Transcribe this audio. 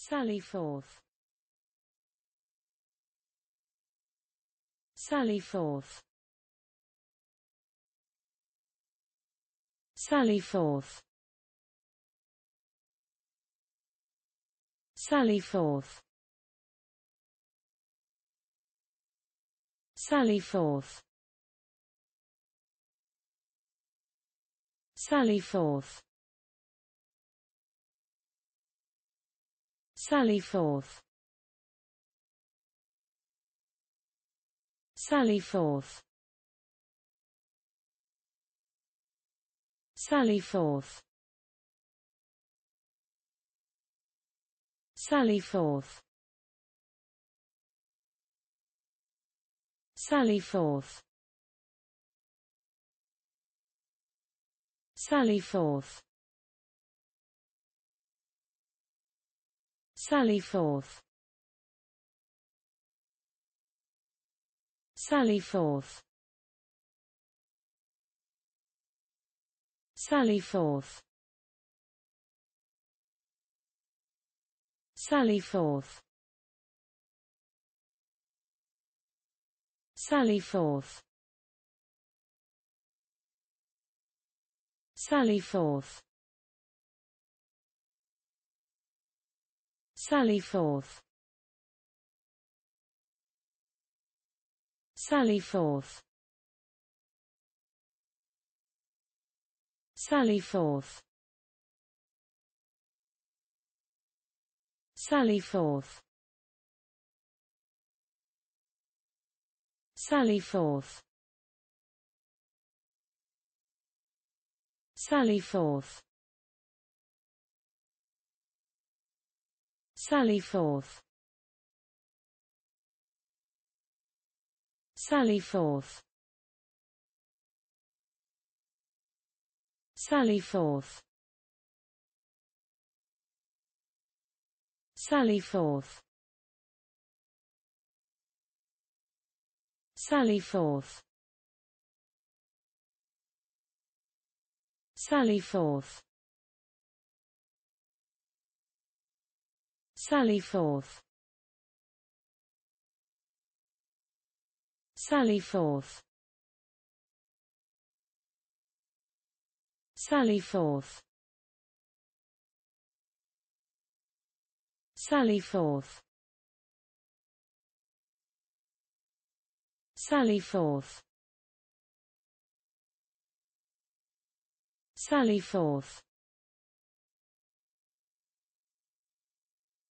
Sally forth. Sally forth. Sally forth. Sally forth. Sally forth. Sally forth. Sally forth. Sally forth. Sally forth. Sally forth. Sally forth. Sally forth. Sally forth. Sally forth. Sally forth. Sally forth. Sally forth. Sally forth. Sally forth. Sally forth. Sally forth. Sally forth. Sally forth. Sally forth. Sally forth. Sally forth. Sally forth. Sally forth. Sally forth. Sally forth. Sally forth. Sally forth. Sally forth. Sally forth. Sally forth. Sally forth.